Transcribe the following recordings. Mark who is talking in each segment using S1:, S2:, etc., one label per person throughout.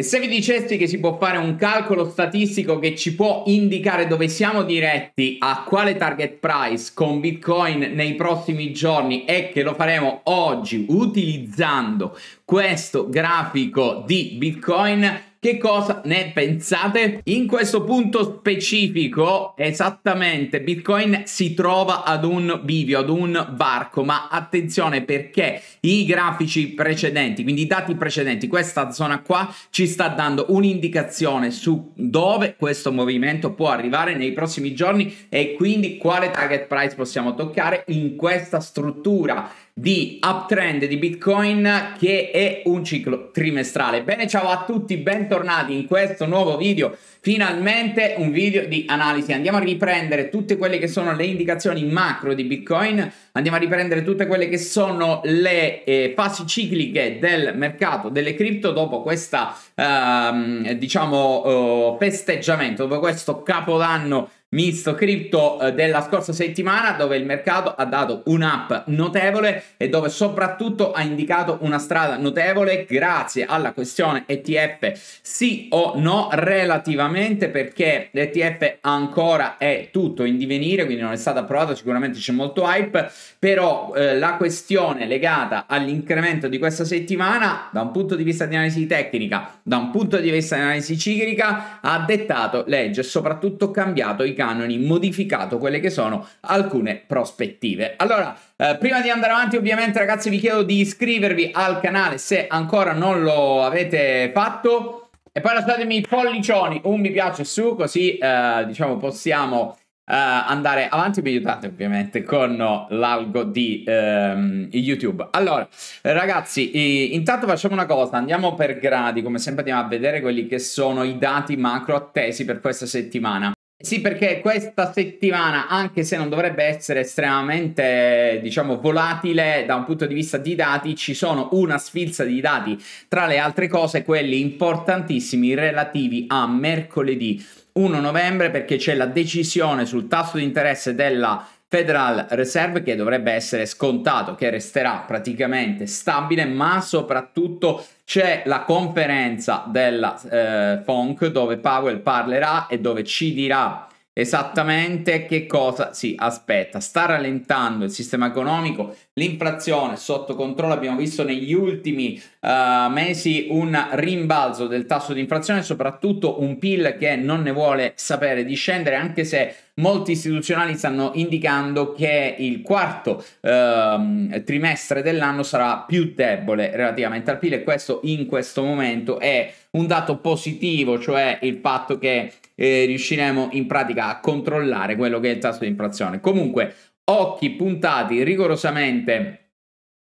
S1: E se vi dicessi che si può fare un calcolo statistico che ci può indicare dove siamo diretti, a quale target price con Bitcoin nei prossimi giorni e che lo faremo oggi utilizzando questo grafico di Bitcoin, che cosa ne pensate? In questo punto specifico, esattamente, Bitcoin si trova ad un bivio, ad un varco, ma attenzione perché i grafici precedenti, quindi i dati precedenti, questa zona qua ci sta dando un'indicazione su dove questo movimento può arrivare nei prossimi giorni e quindi quale target price possiamo toccare in questa struttura di uptrend di Bitcoin che è un ciclo trimestrale. Bene, ciao a tutti, benvenuti bentornati in questo nuovo video Finalmente un video di analisi, andiamo a riprendere tutte quelle che sono le indicazioni macro di Bitcoin, andiamo a riprendere tutte quelle che sono le eh, fasi cicliche del mercato delle cripto dopo questa ehm, diciamo eh, festeggiamento, dopo questo capodanno misto cripto eh, della scorsa settimana dove il mercato ha dato un up notevole e dove soprattutto ha indicato una strada notevole grazie alla questione ETF sì o no relativamente perché l'ETF ancora è tutto in divenire quindi non è stato approvato sicuramente c'è molto hype però eh, la questione legata all'incremento di questa settimana da un punto di vista di analisi tecnica da un punto di vista di analisi ciclica ha dettato legge soprattutto cambiato i canoni, modificato quelle che sono alcune prospettive. Allora, eh, prima di andare avanti ovviamente ragazzi vi chiedo di iscrivervi al canale se ancora non lo avete fatto e poi lasciatemi i pollicioni, un mi piace su così eh, diciamo possiamo eh, andare avanti mi aiutate ovviamente con l'algo di ehm, YouTube. Allora ragazzi intanto facciamo una cosa, andiamo per gradi come sempre andiamo a vedere quelli che sono i dati macro attesi per questa settimana. Sì, perché questa settimana, anche se non dovrebbe essere estremamente, diciamo, volatile da un punto di vista di dati, ci sono una sfilza di dati, tra le altre cose quelli importantissimi relativi a mercoledì 1 novembre perché c'è la decisione sul tasso di interesse della Federal Reserve che dovrebbe essere scontato, che resterà praticamente stabile, ma soprattutto c'è la conferenza della eh, FONC dove Powell parlerà e dove ci dirà Esattamente che cosa si aspetta? Sta rallentando il sistema economico, l'inflazione sotto controllo, abbiamo visto negli ultimi uh, mesi un rimbalzo del tasso di inflazione, soprattutto un PIL che non ne vuole sapere di scendere, anche se molti istituzionali stanno indicando che il quarto uh, trimestre dell'anno sarà più debole relativamente al PIL e questo in questo momento è un dato positivo, cioè il fatto che eh, riusciremo in pratica a controllare quello che è il tasso di inflazione. Comunque, occhi puntati rigorosamente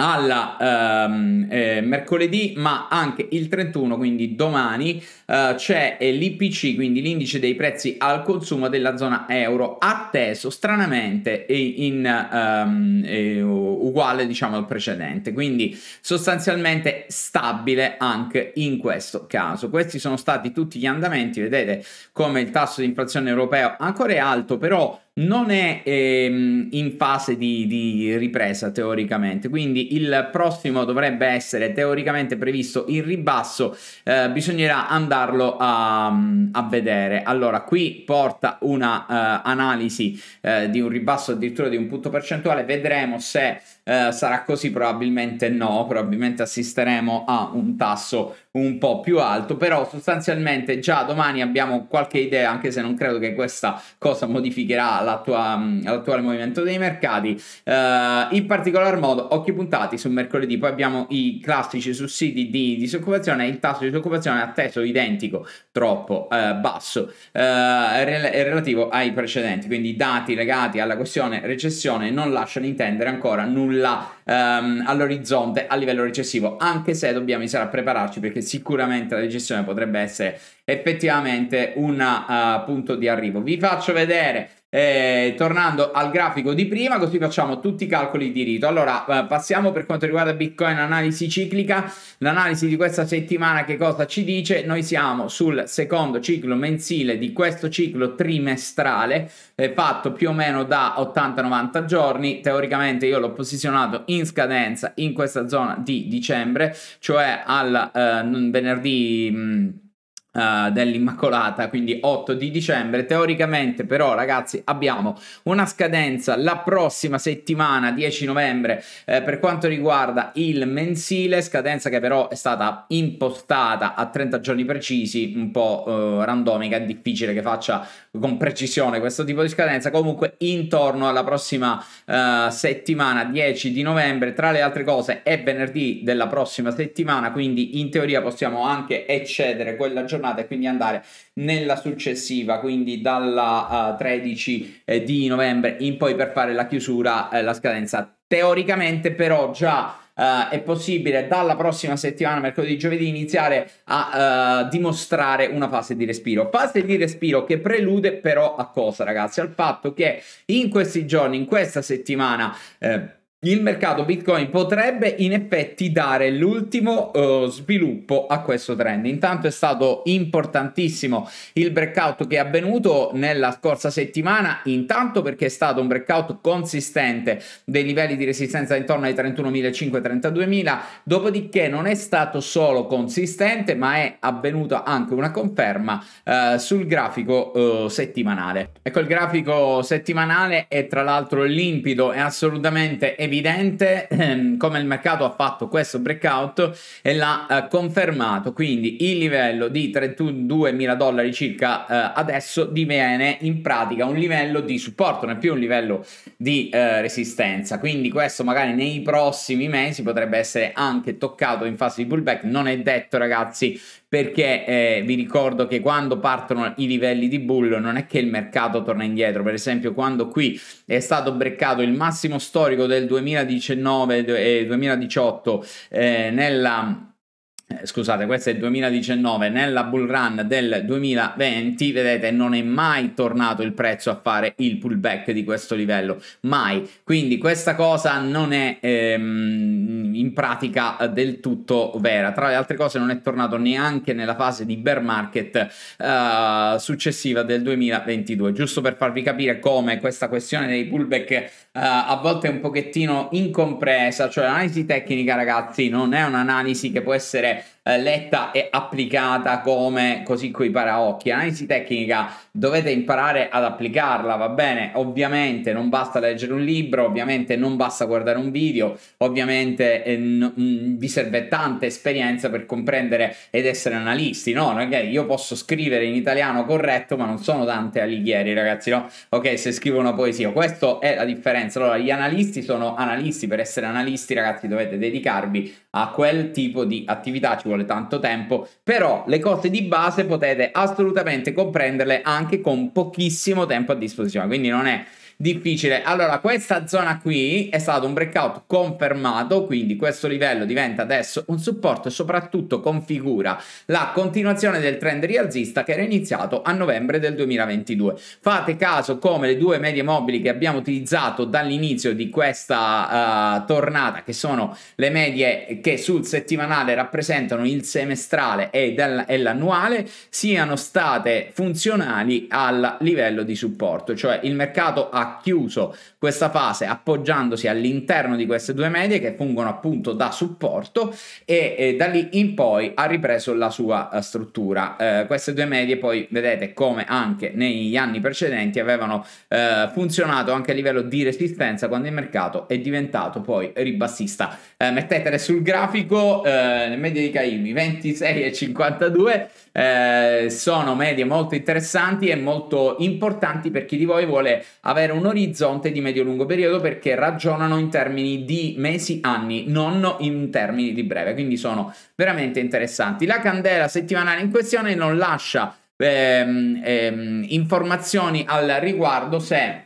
S1: alla um, eh, mercoledì, ma anche il 31, quindi domani, uh, c'è eh, l'IPC, quindi l'indice dei prezzi al consumo della zona euro, atteso stranamente in, um, eh, uguale diciamo al precedente, quindi sostanzialmente stabile anche in questo caso. Questi sono stati tutti gli andamenti, vedete come il tasso di inflazione europeo ancora è alto, però non è ehm, in fase di, di, ripresa teoricamente, quindi il prossimo dovrebbe essere teoricamente previsto il ribasso, eh, bisognerà andarlo a, mm, a, vedere. Allora, qui porta una uh, analisi uh, di un ribasso addirittura di un punto percentuale, vedremo se eh, sarà così? Probabilmente no, probabilmente assisteremo a un tasso un po' più alto, però sostanzialmente già domani abbiamo qualche idea, anche se non credo che questa cosa modificherà mm, l'attuale movimento dei mercati. Eh, in particolar modo, occhi puntati su mercoledì, poi abbiamo i classici sussidi di disoccupazione, il tasso di disoccupazione è atteso identico, troppo eh, basso, eh, rel relativo ai precedenti, quindi i dati legati alla questione recessione non lasciano intendere ancora nulla nulla um, ehm, all'orizzonte a livello recessivo, anche se dobbiamo iniziare a prepararci perché sicuramente la recessione potrebbe essere effettivamente un uh, eh, punto di arrivo. Vi faccio vedere eh, tornando al grafico di prima, così facciamo tutti i calcoli di rito. Allora, eh, passiamo per quanto riguarda Bitcoin analisi ciclica. L'analisi di questa settimana che cosa ci dice? Noi siamo sul secondo ciclo mensile di questo ciclo trimestrale, eh, fatto più o meno da 80-90 giorni. Teoricamente io l'ho posizionato in scadenza in questa zona di dicembre, cioè al eh, venerdì... Mh, mm, Uh, dell'Immacolata, quindi 8 di dicembre. Teoricamente, però, ragazzi, abbiamo una scadenza la prossima settimana, 10 novembre, eh, per quanto riguarda il mensile, scadenza che però è stata impostata a 30 giorni precisi, un po' eh, randomica, è difficile che faccia con precisione questo tipo di scadenza, comunque intorno alla prossima uh, settimana 10 di novembre, tra le altre cose è venerdì della prossima settimana, quindi in teoria possiamo anche eccedere quella giornata e quindi andare nella successiva, quindi dalla uh, eh, 13 eh, di novembre in poi per fare la chiusura, eh, la scadenza. Teoricamente però già uh, è possibile dalla prossima settimana, mercoledì giovedì, iniziare a uh, dimostrare una fase di respiro. Fase di respiro che prelude però a cosa, ragazzi? Al fatto che in questi giorni, in questa settimana... Eh, il mercato Bitcoin potrebbe in effetti dare l'ultimo uh, sviluppo a questo trend. Intanto è stato importantissimo il breakout che è avvenuto nella scorsa settimana, intanto perché è stato un breakout consistente dei livelli di resistenza intorno ai 31.500-32.000, dopodiché non è stato solo consistente, ma è avvenuta anche una conferma uh, sul grafico uh, settimanale. Ecco il grafico settimanale è tra l'altro limpido, è assolutamente evidente evidente ehm, come il mercato ha fatto questo breakout e l'ha eh, confermato, quindi il livello di 32.000 dollari circa eh, adesso diviene in pratica un livello di supporto, non è più un livello di eh, resistenza, quindi questo magari nei prossimi mesi potrebbe essere anche toccato in fase di pullback, non è detto ragazzi perché eh, vi ricordo che quando partono i livelli di bull non è che il mercato torna indietro, per esempio quando qui è stato breccato il massimo storico del 2000 2019 e 2018 eh, nella eh, scusate, questo è il 2019, nella bull run del 2020, vedete, non è mai tornato il prezzo a fare il pullback di questo livello, mai. Quindi questa cosa non è ehm, in pratica del tutto vera. Tra le altre cose non è tornato neanche nella fase di bear market eh, successiva del 2022, giusto per farvi capire come questa questione dei pullback eh, a volte è un pochettino incompresa, cioè l'analisi tecnica, ragazzi, non è un'analisi che può essere Okay Eh, letta e applicata come così coi paraocchi. Analisi tecnica dovete imparare ad applicarla, va bene? Ovviamente non basta leggere un libro, ovviamente non basta guardare un video, ovviamente eh, n- mm, vi serve tanta esperienza per comprendere ed essere analisti, no? Magari io posso scrivere in italiano corretto, ma non sono Dante Alighieri, ragazzi, no? Ok, se scrivo una poesia, questa è la differenza. Allora, gli analisti sono analisti, per essere analisti, ragazzi, dovete dedicarvi a quel tipo di attività, ci vuole tanto tempo, però le cose di base potete assolutamente comprenderle anche con pochissimo tempo a disposizione, quindi non è difficile. Allora, questa zona qui è stato un breakout confermato, quindi questo livello diventa adesso un supporto e soprattutto configura la continuazione del trend rialzista che era iniziato a novembre del 2022. Fate caso come le due medie mobili che abbiamo utilizzato dall'inizio di questa uh, tornata, che sono le medie che sul settimanale rappresentano il semestrale e, e l'annuale, siano state funzionali al livello di supporto, cioè il mercato ha chiuso questa fase appoggiandosi all'interno di queste due medie che fungono appunto da supporto e, e da lì in poi ha ripreso la sua eh, struttura. Eh, queste due medie poi vedete come anche negli anni precedenti avevano eh, funzionato anche a livello di resistenza quando il mercato è diventato poi ribassista. Eh, mettetele sul grafico, eh, le medie di Caimi 26,52 eh, sono medie molto interessanti e molto importanti per chi di voi vuole avere un orizzonte di medio-lungo periodo perché ragionano in termini di mesi, anni, non in termini di breve, quindi sono veramente interessanti. La candela settimanale in questione non lascia ehm, ehm, informazioni al riguardo se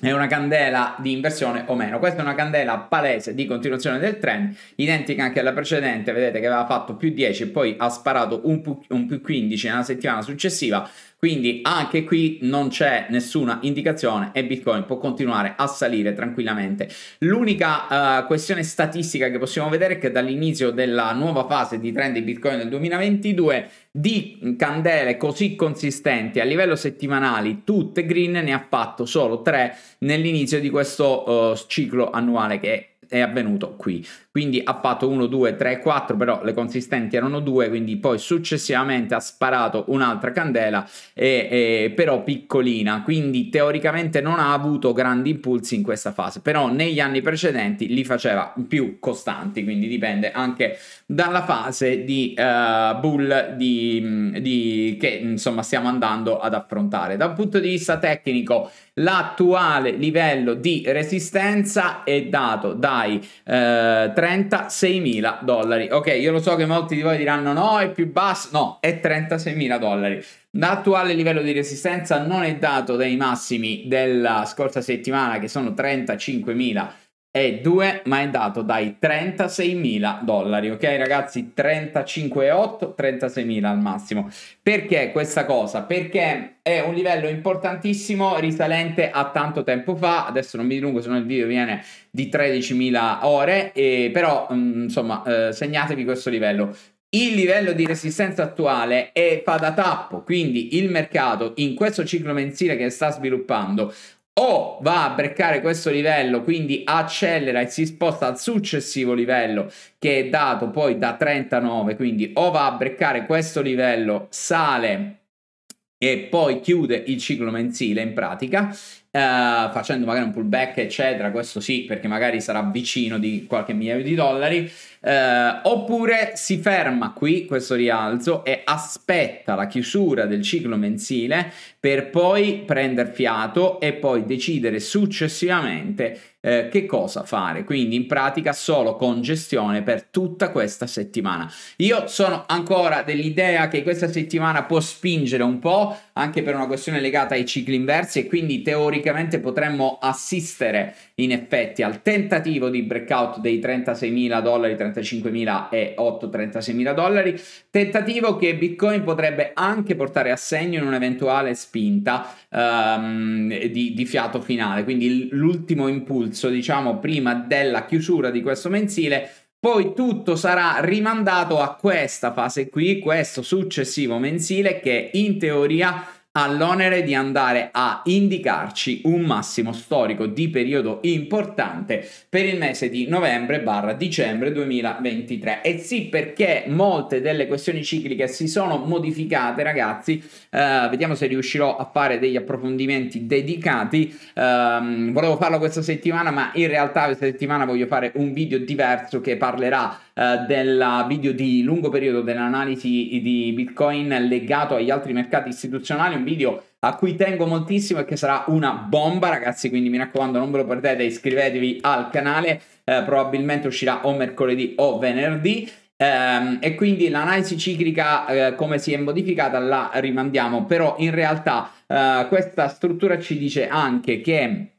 S1: è una candela di inversione o meno. Questa è una candela palese di continuazione del trend, identica anche alla precedente, vedete che aveva fatto più 10 e poi ha sparato un più, un più 15 nella settimana successiva, quindi anche qui non c'è nessuna indicazione e Bitcoin può continuare a salire tranquillamente. L'unica uh, questione statistica che possiamo vedere è che dall'inizio della nuova fase di trend di Bitcoin nel 2022 di candele così consistenti a livello settimanale, tutte green, ne ha fatto solo tre nell'inizio di questo uh, ciclo annuale che è avvenuto qui quindi ha fatto 1, 2, 3, 4, però le consistenti erano 2, quindi poi successivamente ha sparato un'altra candela, e, e, però piccolina, quindi teoricamente non ha avuto grandi impulsi in questa fase, però negli anni precedenti li faceva più costanti, quindi dipende anche dalla fase di uh, bull di, di, che insomma stiamo andando ad affrontare. Da un punto di vista tecnico, l'attuale livello di resistenza è dato dai uh, eh, 3 36 mila dollari. Ok, io lo so che molti di voi diranno no, è più basso. No, è 36 mila dollari. L'attuale livello di resistenza non è dato dai massimi della scorsa settimana che sono 35 mila dollari e 2 ma è dato dai 36.000 dollari ok ragazzi 35.8 36.000 al massimo perché questa cosa perché è un livello importantissimo risalente a tanto tempo fa adesso non mi dilungo se no il video viene di 13.000 ore e però mm, insomma eh, segnatevi questo livello il livello di resistenza attuale è fa da tappo, quindi il mercato in questo ciclo mensile che sta sviluppando o va a breccare questo livello, quindi accelera e si sposta al successivo livello che è dato poi da 39, quindi o va a breccare questo livello, sale e poi chiude il ciclo mensile in pratica, eh, facendo magari un pullback eccetera, questo sì perché magari sarà vicino di qualche migliaio di dollari, eh, oppure si ferma qui questo rialzo e aspetta la chiusura del ciclo mensile per poi prendere fiato e poi decidere successivamente eh, che cosa fare? Quindi in pratica solo congestione per tutta questa settimana. Io sono ancora dell'idea che questa settimana può spingere un po', anche per una questione legata ai cicli inversi e quindi teoricamente potremmo assistere in effetti al tentativo di breakout dei 36.000 dollari, 35.000 e 8-36.000 dollari, tentativo che Bitcoin potrebbe anche portare a segno in un'eventuale spinta um, di, di fiato finale, quindi l'ultimo impulso indirizzo, diciamo, prima della chiusura di questo mensile. Poi tutto sarà rimandato a questa fase qui, questo successivo mensile che in teoria ha l'onere di andare a indicarci un massimo storico di periodo importante per il mese di novembre barra dicembre 2023. E sì, perché molte delle questioni cicliche si sono modificate, ragazzi. Uh, vediamo se riuscirò a fare degli approfondimenti dedicati. Um, volevo farlo questa settimana, ma in realtà questa settimana voglio fare un video diverso che parlerà eh, del video di lungo periodo dell'analisi di Bitcoin legato agli altri mercati istituzionali, un video a cui tengo moltissimo e che sarà una bomba ragazzi, quindi mi raccomando non ve lo perdete, iscrivetevi al canale, eh, probabilmente uscirà o mercoledì o venerdì. Um, e quindi l'analisi ciclica uh, come si è modificata la rimandiamo però in realtà uh, questa struttura ci dice anche che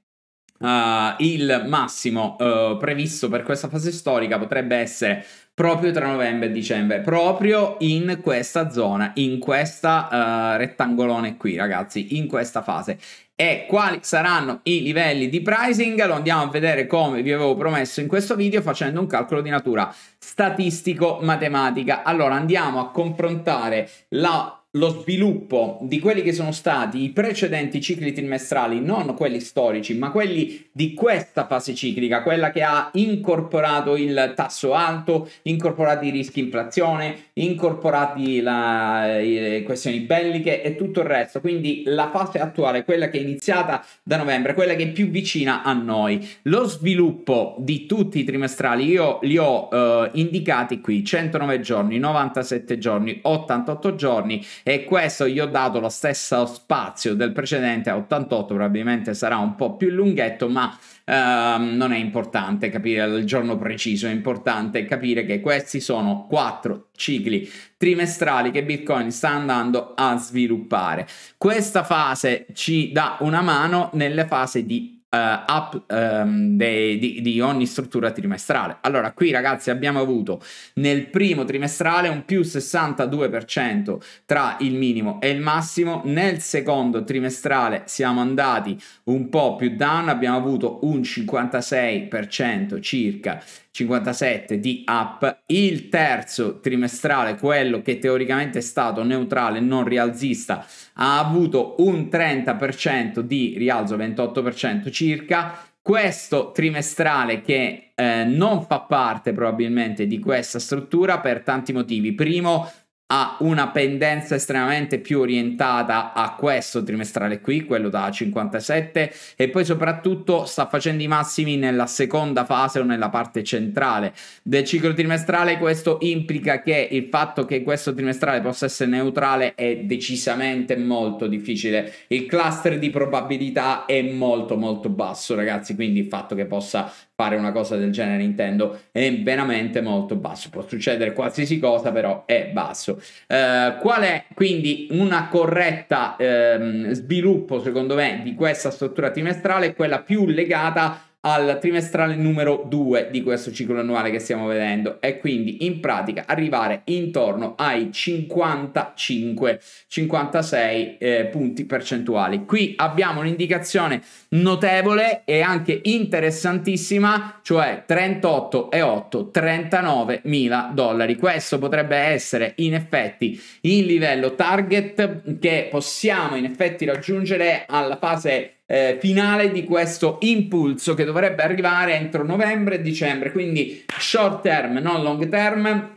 S1: Uh, il massimo uh, previsto per questa fase storica potrebbe essere proprio tra novembre e dicembre, proprio in questa zona, in questa uh, rettangolone qui, ragazzi, in questa fase. E quali saranno i livelli di pricing? Lo andiamo a vedere come vi avevo promesso in questo video facendo un calcolo di natura statistico-matematica. Allora andiamo a confrontare la lo sviluppo di quelli che sono stati i precedenti cicli trimestrali, non quelli storici, ma quelli di questa fase ciclica, quella che ha incorporato il tasso alto, incorporati i rischi inflazione, incorporati la, eh, le questioni belliche e tutto il resto. Quindi la fase attuale, quella che è iniziata da novembre, quella che è più vicina a noi. Lo sviluppo di tutti i trimestrali, io li ho eh, indicati qui, 109 giorni, 97 giorni, 88 giorni e questo gli ho dato lo stesso spazio del precedente a 88, probabilmente sarà un po' più lunghetto, ma ehm, non è importante capire il giorno preciso, è importante capire che questi sono quattro cicli trimestrali che Bitcoin sta andando a sviluppare. Questa fase ci dà una mano nelle fasi di eh, up um, de, di, di, ogni struttura trimestrale. Allora, qui ragazzi abbiamo avuto nel primo trimestrale un più 62% tra il minimo e il massimo, nel secondo trimestrale siamo andati un po' più down, abbiamo avuto un 56% circa, 57% di up, il terzo trimestrale, quello che teoricamente è stato neutrale, non rialzista, ha avuto un 30% di rialzo, 28% circa, questo trimestrale che eh, non fa parte probabilmente di questa struttura per tanti motivi. Primo, ha una pendenza estremamente più orientata a questo trimestrale qui, quello da 57 e poi soprattutto sta facendo i massimi nella seconda fase o nella parte centrale del ciclo trimestrale, questo implica che il fatto che questo trimestrale possa essere neutrale è decisamente molto difficile, il cluster di probabilità è molto molto basso ragazzi, quindi il fatto che possa fare una cosa del genere intendo è veramente molto basso, può succedere qualsiasi cosa però è basso questo. Eh, qual è quindi una corretta ehm, sviluppo, secondo me, di questa struttura trimestrale? Quella più legata al trimestrale numero 2 di questo ciclo annuale che stiamo vedendo e quindi in pratica arrivare intorno ai 55 56 eh, punti percentuali qui abbiamo un'indicazione notevole e anche interessantissima cioè 38,8 39 mila dollari questo potrebbe essere in effetti il livello target che possiamo in effetti raggiungere alla fase eh, finale di questo impulso che dovrebbe arrivare entro novembre e dicembre, quindi short term, non long term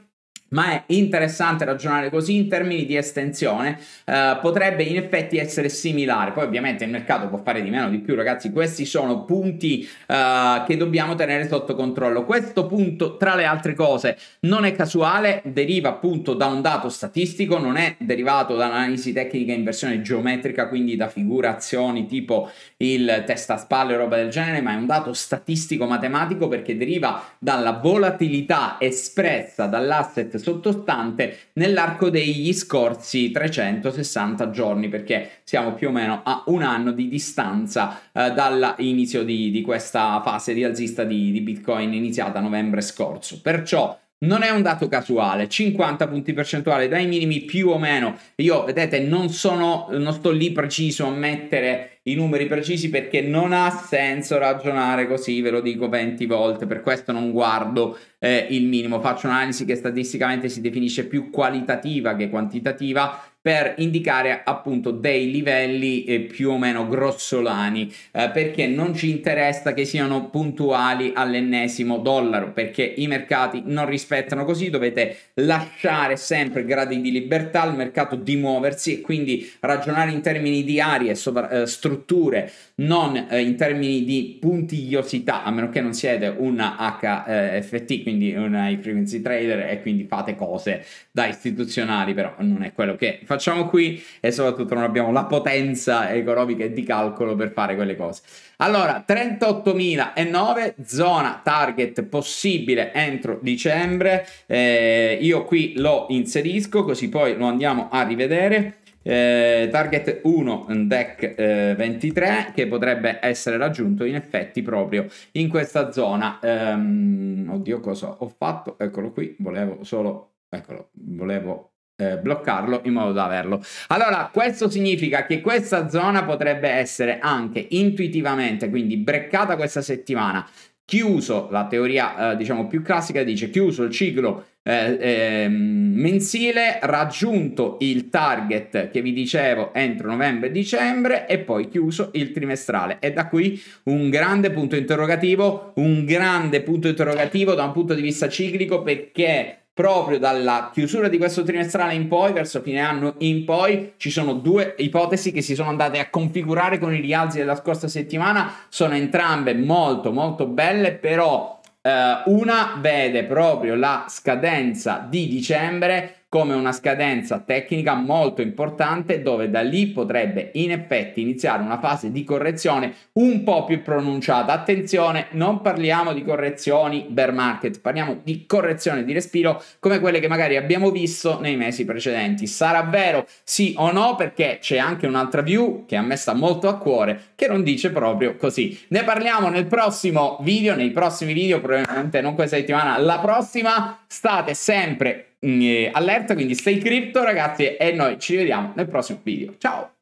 S1: ma è interessante ragionare così in termini di estensione, eh, potrebbe in effetti essere similare, poi ovviamente il mercato può fare di meno di più ragazzi, questi sono punti eh, che dobbiamo tenere sotto controllo, questo punto tra le altre cose non è casuale, deriva appunto da un dato statistico, non è derivato da analisi tecnica in versione geometrica, quindi da figurazioni tipo il testa a spalle o roba del genere, ma è un dato statistico matematico perché deriva dalla volatilità espressa dall'asset sottostante nell'arco degli scorsi 360 giorni, perché siamo più o meno a un anno di distanza eh, dall'inizio di, di, questa fase rialzista di, di Bitcoin iniziata a novembre scorso. Perciò non è un dato casuale, 50 punti percentuali dai minimi più o meno. Io, vedete, non sono, non sto lì preciso a mettere i numeri precisi perché non ha senso ragionare così, ve lo dico 20 volte, per questo non guardo eh, il minimo, faccio un'analisi che statisticamente si definisce più qualitativa che quantitativa per indicare appunto dei livelli eh, più o meno grossolani eh, perché non ci interessa che siano puntuali all'ennesimo dollaro perché i mercati non rispettano così dovete lasciare sempre gradi di libertà al mercato di muoversi e quindi ragionare in termini di aree sovra- eh, strutturali strutture, non eh, in termini di puntigliosità, a meno che non siete una HFT, quindi un high frequency trader e quindi fate cose da istituzionali, però non è quello che facciamo qui e soprattutto non abbiamo la potenza economica e di calcolo per fare quelle cose. Allora, 38.009, zona target possibile entro dicembre, eh, io qui lo inserisco così poi lo andiamo a rivedere. Eh, target 1 deck eh, 23 che potrebbe essere raggiunto in effetti proprio in questa zona ehm, oddio cosa ho fatto eccolo qui volevo solo eccolo volevo eh, bloccarlo in modo da averlo allora questo significa che questa zona potrebbe essere anche intuitivamente quindi breccata questa settimana chiuso la teoria eh, diciamo più classica dice chiuso il ciclo eh, eh, mensile raggiunto il target che vi dicevo entro novembre e dicembre e poi chiuso il trimestrale e da qui un grande punto interrogativo un grande punto interrogativo da un punto di vista ciclico perché proprio dalla chiusura di questo trimestrale in poi, verso fine anno in poi, ci sono due ipotesi che si sono andate a configurare con i rialzi della scorsa settimana, sono entrambe molto molto belle, però eh, una vede proprio la scadenza di dicembre come una scadenza tecnica molto importante dove da lì potrebbe in effetti iniziare una fase di correzione un po' più pronunciata. Attenzione, non parliamo di correzioni bear market, parliamo di correzione di respiro come quelle che magari abbiamo visto nei mesi precedenti. Sarà vero sì o no perché c'è anche un'altra view che a me sta molto a cuore che non dice proprio così. Ne parliamo nel prossimo video, nei prossimi video, probabilmente non questa settimana, la prossima. State sempre Mm, eh, allerta, quindi stay crypto ragazzi e noi ci vediamo nel prossimo video. Ciao!